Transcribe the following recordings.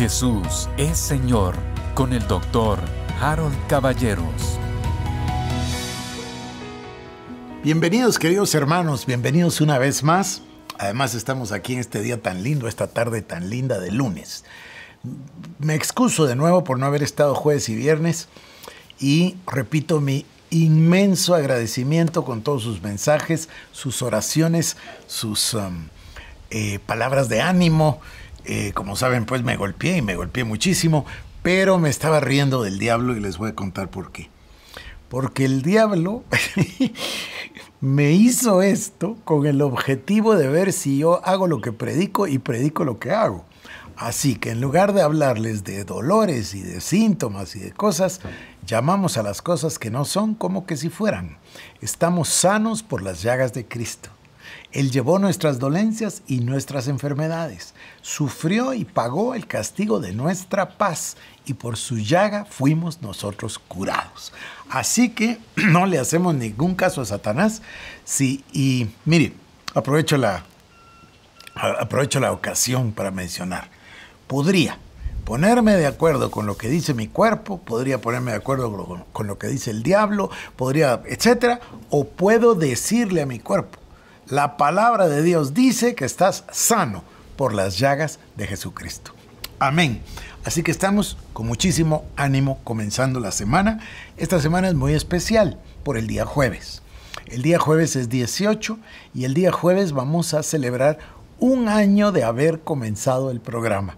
Jesús es Señor con el doctor Harold Caballeros. Bienvenidos queridos hermanos, bienvenidos una vez más. Además estamos aquí en este día tan lindo, esta tarde tan linda de lunes. Me excuso de nuevo por no haber estado jueves y viernes y repito mi inmenso agradecimiento con todos sus mensajes, sus oraciones, sus um, eh, palabras de ánimo, eh, como saben, pues me golpeé y me golpeé muchísimo, pero me estaba riendo del diablo y les voy a contar por qué. Porque el diablo me hizo esto con el objetivo de ver si yo hago lo que predico y predico lo que hago. Así que en lugar de hablarles de dolores y de síntomas y de cosas, llamamos a las cosas que no son como que si fueran. Estamos sanos por las llagas de Cristo. Él llevó nuestras dolencias y nuestras enfermedades, sufrió y pagó el castigo de nuestra paz, y por su llaga fuimos nosotros curados. Así que no le hacemos ningún caso a Satanás. Sí, y mire, aprovecho la, aprovecho la ocasión para mencionar, podría ponerme de acuerdo con lo que dice mi cuerpo, podría ponerme de acuerdo con, con lo que dice el diablo, podría, etcétera, o puedo decirle a mi cuerpo, la palabra de Dios dice que estás sano por las llagas de Jesucristo. Amén. Así que estamos con muchísimo ánimo comenzando la semana. Esta semana es muy especial por el día jueves. El día jueves es 18 y el día jueves vamos a celebrar un año de haber comenzado el programa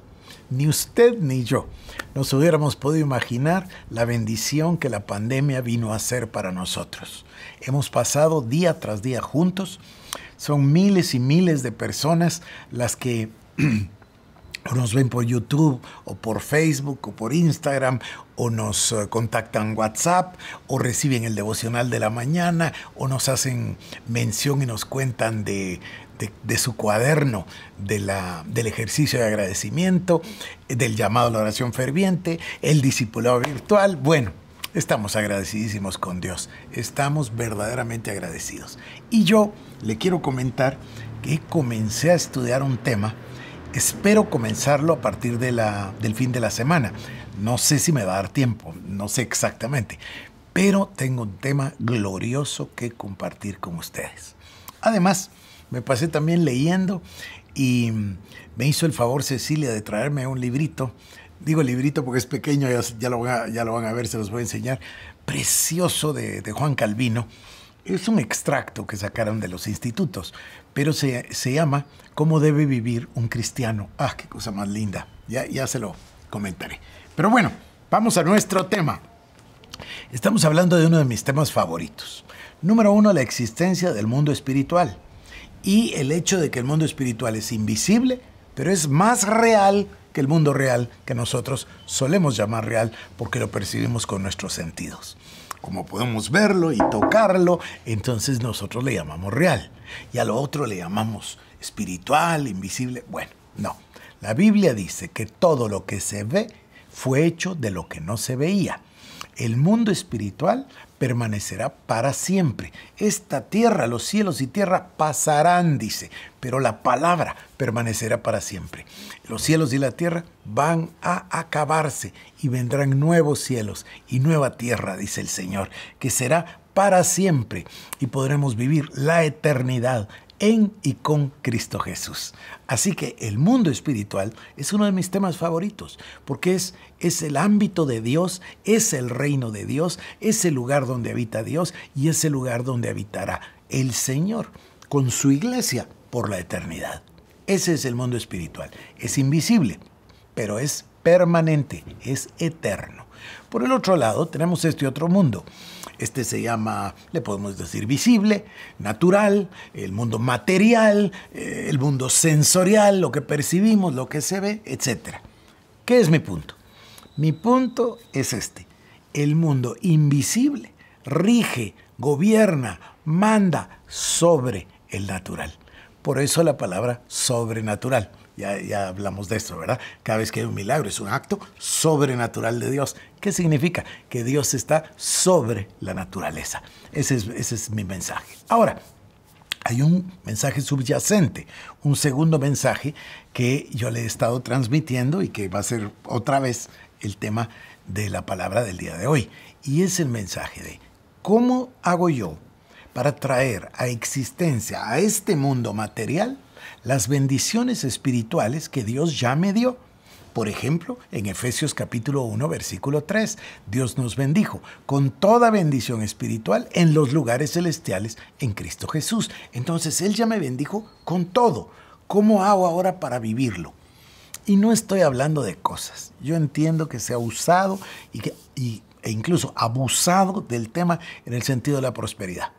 ni usted ni yo nos hubiéramos podido imaginar la bendición que la pandemia vino a ser para nosotros. Hemos pasado día tras día juntos. Son miles y miles de personas las que nos ven por YouTube o por Facebook o por Instagram o nos eh, contactan WhatsApp o reciben el devocional de la mañana o nos hacen mención y nos cuentan de, de, su cuaderno de la, del ejercicio de agradecimiento, eh, del llamado a la oración ferviente, el discipulado virtual. Bueno, estamos agradecidísimos con Dios, estamos verdaderamente agradecidos. Y yo le quiero comentar que comencé a estudiar un tema, espero comenzarlo a partir de del fin de la semana. No sé si me va a dar tiempo, no sé exactamente, pero tengo un tema glorioso que compartir con ustedes. Además, me pasé también leyendo y me hizo el favor Cecilia de traerme un librito. Digo librito porque es pequeño, ya, lo, van a, ver, se los voy a enseñar. Precioso de, Juan Calvino. Es un extracto que sacaron de los institutos, pero se, llama ¿Cómo debe vivir un cristiano? Ah, qué cosa más linda. Ya, ya se lo comentaré. Pero bueno, vamos a nuestro tema. Estamos hablando de uno de mis temas favoritos. Número uno, la existencia del mundo espiritual y el hecho de que el mundo espiritual es invisible, pero es más real que el mundo real que nosotros solemos llamar real porque lo percibimos con nuestros sentidos. Como podemos verlo y tocarlo, entonces nosotros le llamamos real y a lo otro le llamamos espiritual, invisible. Bueno, no. La Biblia dice que todo lo que se ve fue hecho de lo que no se veía. El mundo espiritual permanecerá para siempre. Esta tierra, los cielos y tierra pasarán, dice, pero la palabra permanecerá para siempre. Los cielos y la tierra van a acabarse y vendrán nuevos cielos y nueva tierra, dice el Señor, que será para siempre y podremos vivir la eternidad en y con Cristo Jesús. Así que el mundo espiritual es uno de mis temas favoritos, porque es, es el ámbito de Dios, es el reino de Dios, es el lugar donde habita Dios y es el lugar donde habitará el Señor con su iglesia por la eternidad. Ese es el mundo espiritual. Es invisible, pero es permanente, es eterno. Por el otro lado, tenemos este otro mundo este se llama, le podemos decir, visible, natural, el mundo material, eh, el mundo sensorial, lo que percibimos, lo que se ve, etc. ¿Qué es mi punto? Mi punto es este. El mundo invisible rige, gobierna, manda sobre el natural. Por eso la palabra sobrenatural ya, hablamos de esto, ¿verdad? Cada vez que hay un milagro es un acto sobrenatural de Dios. ¿Qué significa? Que Dios está sobre la naturaleza. ese es mi mensaje. Ahora, hay un mensaje subyacente, un segundo mensaje que yo le he estado transmitiendo y que va a ser otra vez el tema de la palabra del día de hoy. Y es el mensaje de cómo hago yo para traer a existencia a este mundo material las bendiciones espirituales que Dios ya me dio. Por ejemplo, en Efesios capítulo 1, versículo 3, Dios nos bendijo con toda bendición espiritual en los lugares celestiales en Cristo Jesús. Entonces, Él ya me bendijo con todo. ¿Cómo hago ahora para vivirlo? Y no estoy hablando de cosas. Yo entiendo que se ha usado y, que, e incluso abusado del tema en el sentido de la prosperidad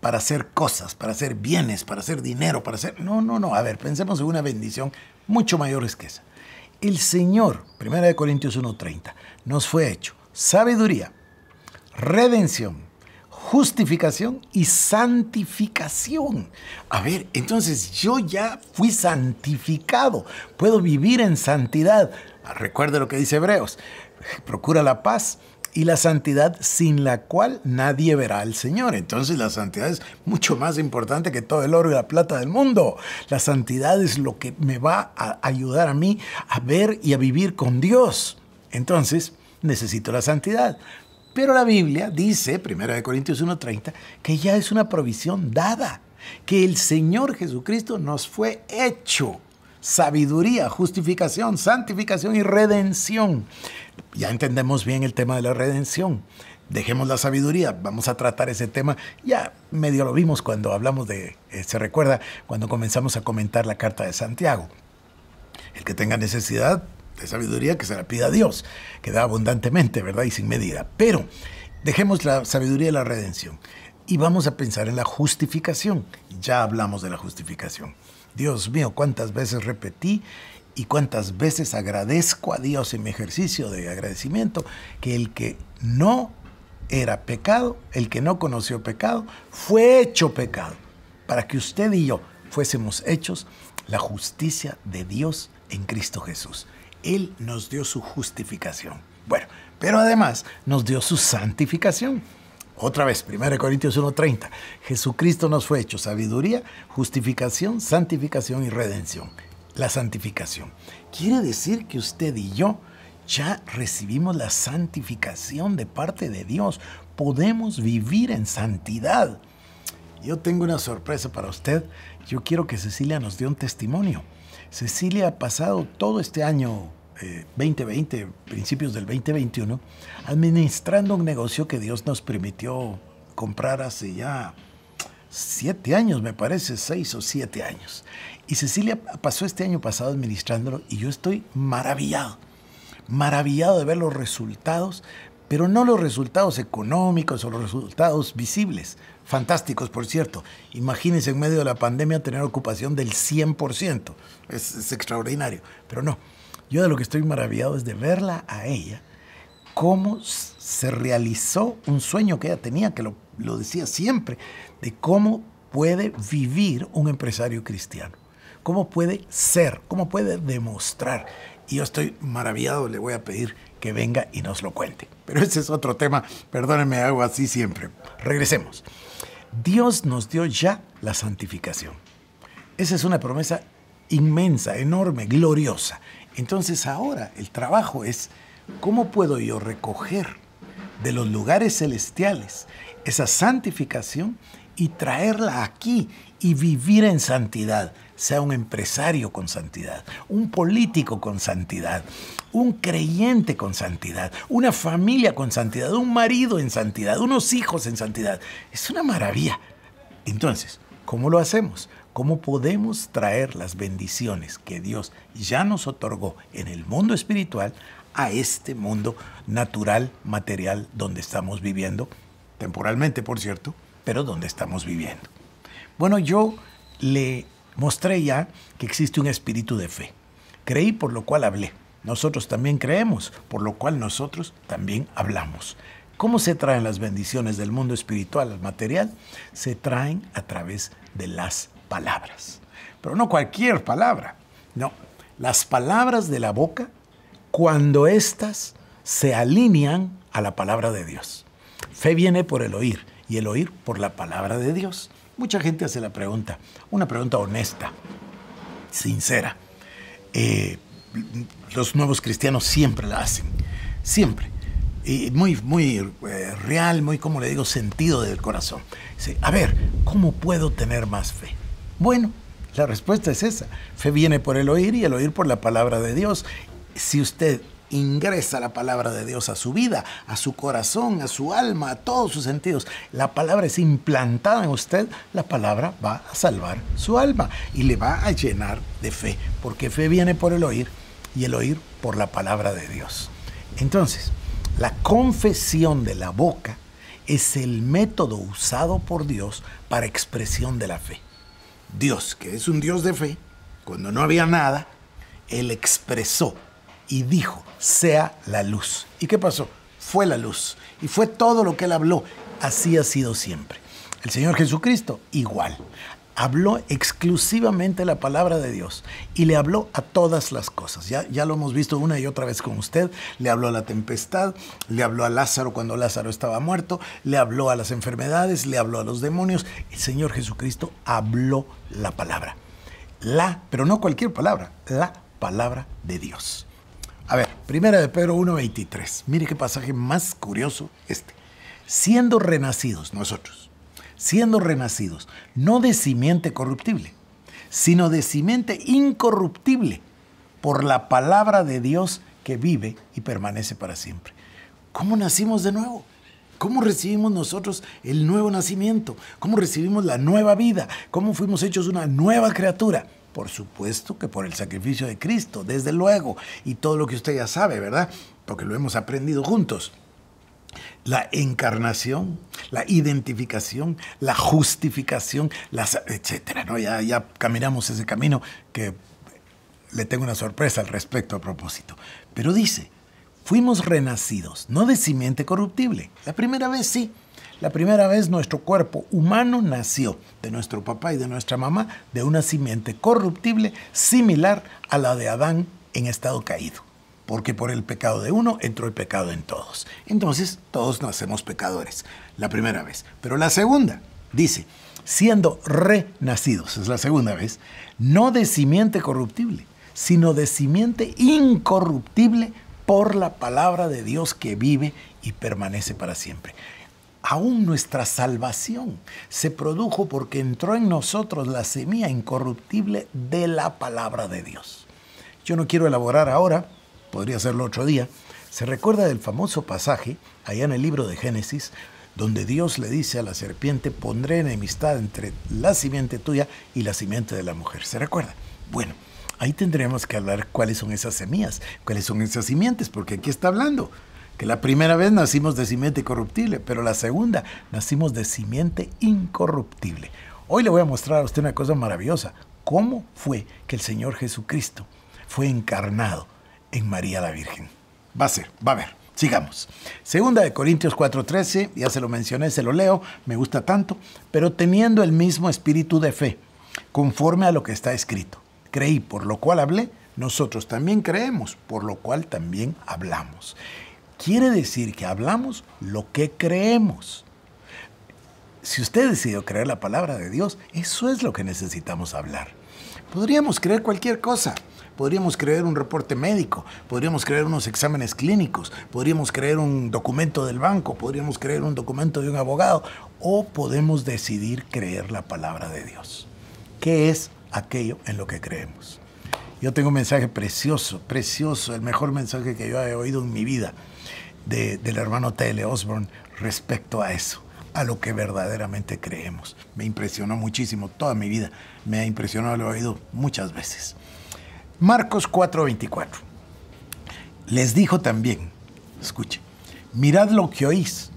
para hacer cosas, para hacer bienes, para hacer dinero, para hacer... No, no, no. A ver, pensemos en una bendición mucho mayor es que esa. El Señor, 1 Corintios 1.30, nos fue hecho sabiduría, redención, justificación y santificación. A ver, entonces yo ya fui santificado, puedo vivir en santidad. Recuerde lo que dice Hebreos, procura la paz y la santidad sin la cual nadie verá al Señor. Entonces la santidad es mucho más importante que todo el oro y la plata del mundo. La santidad es lo que me va a ayudar a mí a ver y a vivir con Dios. Entonces necesito la santidad. Pero la Biblia dice, 1 Corintios 1.30, que ya es una provisión dada, que el Señor Jesucristo nos fue hecho sabiduría, justificación, santificación y redención. Ya entendemos bien el tema de la redención. Dejemos la sabiduría, vamos a tratar ese tema. Ya medio lo vimos cuando hablamos de, eh, se recuerda, cuando comenzamos a comentar la carta de Santiago. El que tenga necesidad de sabiduría, que se la pida a Dios, que da abundantemente, ¿verdad? Y sin medida. Pero dejemos la sabiduría y la redención y vamos a pensar en la justificación. Ya hablamos de la justificación. Dios mío, cuántas veces repetí y cuántas veces agradezco a Dios en mi ejercicio de agradecimiento que el que no era pecado, el que no conoció pecado, fue hecho pecado, para que usted y yo fuésemos hechos la justicia de Dios en Cristo Jesús. Él nos dio su justificación. Bueno, pero además nos dio su santificación. Otra vez, 1 Corintios 1:30. Jesucristo nos fue hecho sabiduría, justificación, santificación y redención. La santificación. Quiere decir que usted y yo ya recibimos la santificación de parte de Dios. Podemos vivir en santidad. Yo tengo una sorpresa para usted. Yo quiero que Cecilia nos dé un testimonio. Cecilia ha pasado todo este año 2020, eh, principios del 2021, administrando un negocio que Dios nos permitió comprar hace ya siete años, me parece, seis o siete años. Y Cecilia pasó este año pasado administrándolo y yo estoy maravillado, maravillado de ver los resultados, pero no los resultados económicos o los resultados visibles, fantásticos por cierto. Imagínense en medio de la pandemia tener ocupación del 100%, es extraordinario, pero no. Yo de lo que estoy maravillado es de verla a ella, cómo se realizó un sueño que ella tenía, que lo, decía siempre, de cómo puede vivir un empresario cristiano, cómo puede ser, cómo puede demostrar. Y yo estoy maravillado, le voy a pedir que venga y nos lo cuente. Pero ese es otro tema, perdónenme, hago así siempre. Regresemos. Dios nos dio ya la santificación. Esa es una promesa inmensa, enorme, gloriosa. Entonces ahora el trabajo es cómo puedo yo recoger de los lugares celestiales esa santificación y traerla aquí y vivir en santidad. Sea un empresario con santidad, un político con santidad, un creyente con santidad, una familia con santidad, un marido en santidad, unos hijos en santidad. Es una maravilla. Entonces, ¿cómo lo hacemos? cómo podemos traer las bendiciones que Dios ya nos otorgó en el mundo espiritual a este mundo natural, material, donde estamos viviendo, temporalmente por cierto, pero donde estamos viviendo. Bueno, yo le mostré ya que existe un espíritu de fe. Creí por lo cual hablé. Nosotros también creemos, por lo cual nosotros también hablamos. ¿Cómo se traen las bendiciones del mundo espiritual al material? Se traen a través de las palabras. Pero no cualquier palabra, no. Las palabras de la boca cuando éstas se alinean a la palabra de Dios. Fe viene por el oír y el oír por la palabra de Dios. Mucha gente hace la pregunta, una pregunta honesta, sincera. Eh, los nuevos cristianos siempre la hacen, siempre. Y muy, muy eh, real, muy, como le digo, sentido del corazón. a ver, ¿cómo puedo tener más fe? Bueno, la respuesta es esa. Fe viene por el oír y el oír por la palabra de Dios. Si usted ingresa la palabra de Dios a su vida, a su corazón, a su alma, a todos sus sentidos. La palabra es implantada en usted, la palabra va a salvar su alma y le va a llenar de fe, porque fe viene por el oír y el oír por la palabra de Dios. Entonces, la confesión de la boca es el método usado por Dios para expresión de la fe. Dios, que es un Dios de fe, cuando no había nada, Él expresó y dijo, sea la luz. ¿Y qué pasó? Fue la luz. Y fue todo lo que Él habló. Así ha sido siempre. El Señor Jesucristo, igual habló exclusivamente la palabra de Dios y le habló a todas las cosas. Ya, ya lo hemos visto una y otra vez con usted. Le habló a la tempestad, le habló a Lázaro cuando Lázaro estaba muerto, le habló a las enfermedades, le habló a los demonios. El Señor Jesucristo habló la palabra. La, pero no cualquier palabra, la palabra de Dios. A ver, primera de Pedro 1.23. Mire qué pasaje más curioso este. Siendo renacidos nosotros siendo renacidos, no de simiente corruptible, sino de simiente incorruptible, por la palabra de Dios que vive y permanece para siempre. ¿Cómo nacimos de nuevo? ¿Cómo recibimos nosotros el nuevo nacimiento? ¿Cómo recibimos la nueva vida? ¿Cómo fuimos hechos una nueva criatura? Por supuesto que por el sacrificio de Cristo, desde luego, y todo lo que usted ya sabe, ¿verdad? Porque lo hemos aprendido juntos la encarnación, la identificación, la justificación, las, etcétera. ¿no? Ya, ya caminamos ese camino que le tengo una sorpresa al respecto a propósito. Pero dice, fuimos renacidos, no de simiente corruptible. La primera vez sí. La primera vez nuestro cuerpo humano nació de nuestro papá y de nuestra mamá de una simiente corruptible similar a la de Adán en estado caído porque por el pecado de uno entró el pecado en todos. Entonces todos nacemos pecadores, la primera vez. Pero la segunda dice, siendo renacidos, es la segunda vez, no de simiente corruptible, sino de simiente incorruptible por la palabra de Dios que vive y permanece para siempre. Aún nuestra salvación se produjo porque entró en nosotros la semilla incorruptible de la palabra de Dios. Yo no quiero elaborar ahora podría hacerlo otro día, se recuerda del famoso pasaje, allá en el libro de Génesis, donde Dios le dice a la serpiente, pondré enemistad entre la simiente tuya y la simiente de la mujer. ¿Se recuerda? Bueno, ahí tendremos que hablar cuáles son esas semillas, cuáles son esas simientes, porque aquí está hablando que la primera vez nacimos de simiente corruptible, pero la segunda nacimos de simiente incorruptible. Hoy le voy a mostrar a usted una cosa maravillosa, cómo fue que el Señor Jesucristo fue encarnado, en María la Virgen. Va a ser, va a ver. Sigamos. Segunda de Corintios 4:13, ya se lo mencioné, se lo leo, me gusta tanto, pero teniendo el mismo espíritu de fe, conforme a lo que está escrito. Creí, por lo cual hablé, nosotros también creemos, por lo cual también hablamos. Quiere decir que hablamos lo que creemos. Si usted decidió creer la palabra de Dios, eso es lo que necesitamos hablar. Podríamos creer cualquier cosa, Podríamos creer un reporte médico, podríamos creer unos exámenes clínicos, podríamos creer un documento del banco, podríamos creer un documento de un abogado o podemos decidir creer la palabra de Dios. ¿Qué es aquello en lo que creemos? Yo tengo un mensaje precioso, precioso, el mejor mensaje que yo he oído en mi vida del hermano T.L. Osborne respecto a eso a lo que verdaderamente creemos. Me impresionó muchísimo toda mi vida. Me ha impresionado, lo he oído muchas veces. Marcos 4:24. Les dijo también, escuche, mirad lo que oís,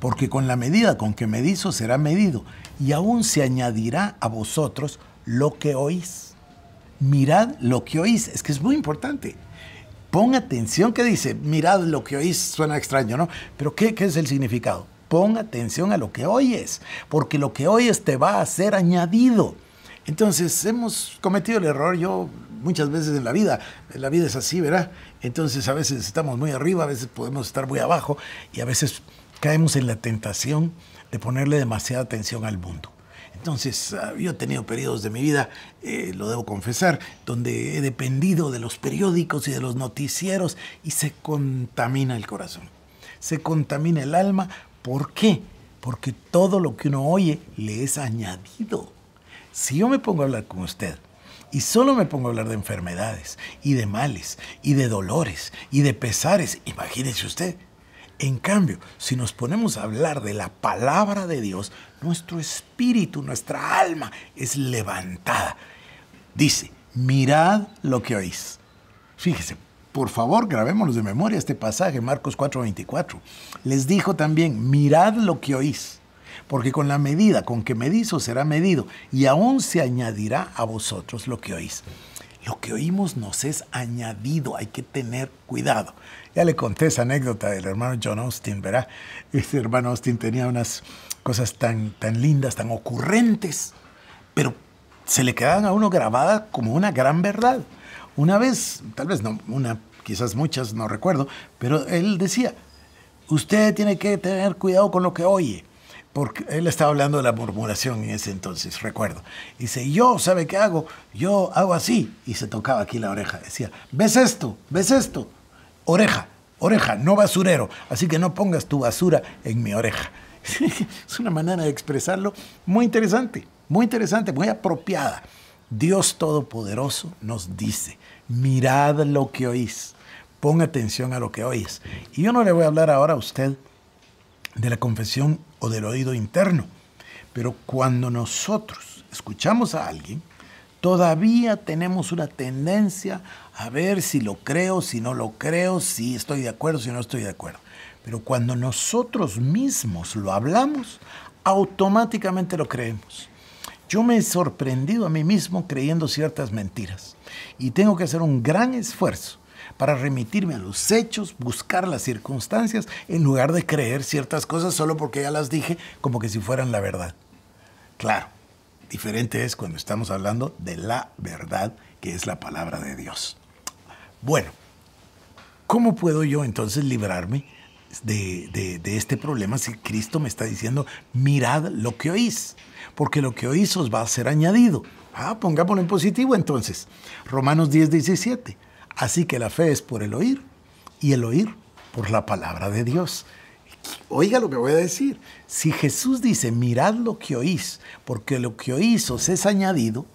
porque con la medida con que medís os será medido, y aún se añadirá a vosotros lo que oís. Mirad lo que oís, es que es muy importante. Pon atención que dice, mirad lo que oís, suena extraño, ¿no? Pero ¿qué, qué es el significado? Pon atención a lo que oyes, porque lo que oyes te va a ser añadido. Entonces, hemos cometido el error, yo muchas veces en la vida. La vida es así, ¿verdad? Entonces a veces estamos muy arriba, a veces podemos estar muy abajo y a veces caemos en la tentación de ponerle demasiada atención al mundo. Entonces, ah, yo he tenido periodos de mi vida, eh, lo debo confesar, donde he dependido de los periódicos y de los noticieros y se contamina el corazón, se contamina el alma. ¿Por qué? Porque todo lo que uno oye le es añadido. Si yo me pongo a hablar con usted y solo me pongo a hablar de enfermedades y de males y de dolores y de pesares. Imagínese usted. En cambio, si nos ponemos a hablar de la palabra de Dios, nuestro espíritu, nuestra alma es levantada. Dice, mirad lo que oís. Fíjese, por favor, grabémonos de memoria este pasaje, Marcos 4:24. Les dijo también, mirad lo que oís porque con la medida con que medís será medido, y aún se añadirá a vosotros lo que oís. Lo que oímos nos es añadido, hay que tener cuidado. Ya le conté esa anécdota del hermano John Austin, ¿verá? Este hermano Austin tenía unas cosas tan, tan lindas, tan ocurrentes, pero se le quedaban a uno grabadas como una gran verdad. Una vez, tal vez no una, quizás muchas, no recuerdo, pero él decía, usted tiene que tener cuidado con lo que oye porque él estaba hablando de la murmuración en ese entonces, recuerdo. Dice, yo, ¿sabe qué hago? Yo hago así. Y se tocaba aquí la oreja. Decía, ¿ves esto? ¿Ves esto? Oreja, oreja, no basurero. Así que no pongas tu basura en mi oreja. es una manera de expresarlo muy interesante, muy interesante, muy apropiada. Dios Todopoderoso nos dice, mirad lo que oís, pon atención a lo que oís. Y yo no le voy a hablar ahora a usted de la confesión del oído interno. Pero cuando nosotros escuchamos a alguien, todavía tenemos una tendencia a ver si lo creo, si no lo creo, si estoy de acuerdo, si no estoy de acuerdo. Pero cuando nosotros mismos lo hablamos, automáticamente lo creemos. Yo me he sorprendido a mí mismo creyendo ciertas mentiras y tengo que hacer un gran esfuerzo para remitirme a los hechos, buscar las circunstancias, en lugar de creer ciertas cosas solo porque ya las dije como que si fueran la verdad. Claro, diferente es cuando estamos hablando de la verdad, que es la palabra de Dios. Bueno, ¿cómo puedo yo entonces librarme de, este problema si Cristo me está diciendo, mirad lo que oís, porque lo que oís os va a ser añadido? Ah, pongámoslo en positivo entonces. Romanos 10, 17. Así que la fe es por el oír y el oír por la palabra de Dios. Oiga lo que voy a decir. Si Jesús dice, mirad lo que oís, porque lo que oís os es añadido,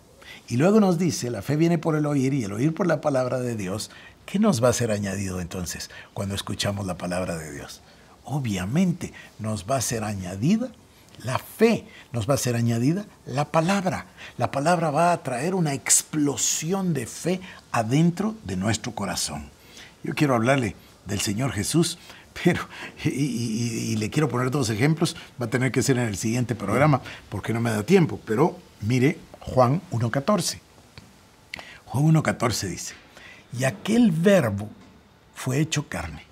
y luego nos dice, la fe viene por el oír y el oír por la palabra de Dios, ¿qué nos va a ser añadido entonces cuando escuchamos la palabra de Dios? Obviamente nos va a ser añadida la fe nos va a ser añadida la palabra. La palabra va a traer una explosión de fe adentro de nuestro corazón. Yo quiero hablarle del Señor Jesús, pero y, y, le quiero poner dos ejemplos, va a tener que ser en el siguiente programa porque no me da tiempo, pero mire Juan 1.14. Juan 1.14 dice, y aquel verbo fue hecho carne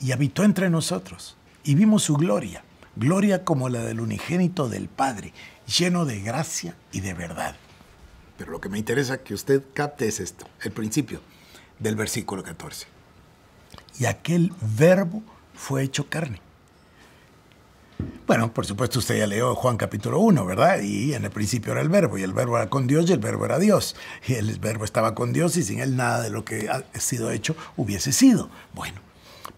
y habitó entre nosotros y vimos su gloria, gloria como la del unigénito del Padre, lleno de gracia y de verdad. Pero lo que me interesa que usted capte es esto, el principio del versículo 14. Y aquel verbo fue hecho carne. Bueno, por supuesto usted ya leyó Juan capítulo 1, ¿verdad? Y en el principio era el verbo, y el verbo era con Dios y el verbo era Dios. Y el verbo estaba con Dios y sin él nada de lo que ha sido hecho hubiese sido. Bueno,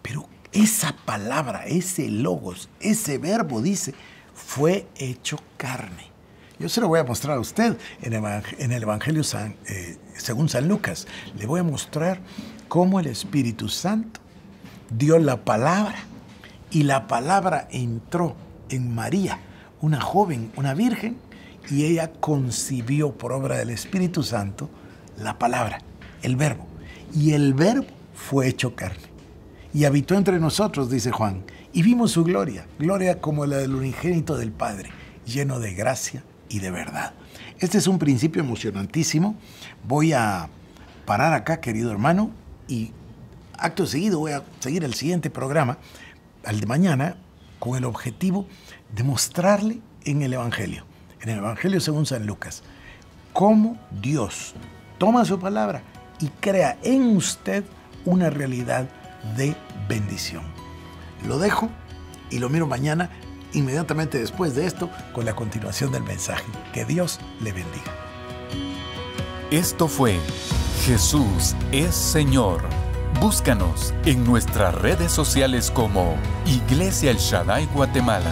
pero esa palabra, ese logos, ese verbo, dice, fue hecho carne. Yo se lo voy a mostrar a usted en, el Evangelio eh, según San Lucas. Le voy a mostrar cómo el Espíritu Santo dio la palabra y la palabra entró en María, una joven, una virgen, y ella concibió por obra del Espíritu Santo la palabra, el verbo. Y el verbo fue hecho carne y habitó entre nosotros, dice Juan, y vimos su gloria, gloria como la del unigénito del Padre, lleno de gracia y de verdad. Este es un principio emocionantísimo. Voy a parar acá, querido hermano, y acto seguido voy a seguir el siguiente programa, al de mañana, con el objetivo de mostrarle en el Evangelio, en el Evangelio según San Lucas, cómo Dios toma su palabra y crea en usted una realidad de bendición. Lo dejo y lo miro mañana inmediatamente después de esto con la continuación del mensaje. Que Dios le bendiga. Esto fue Jesús es Señor. Búscanos en nuestras redes sociales como Iglesia El Shaddai Guatemala.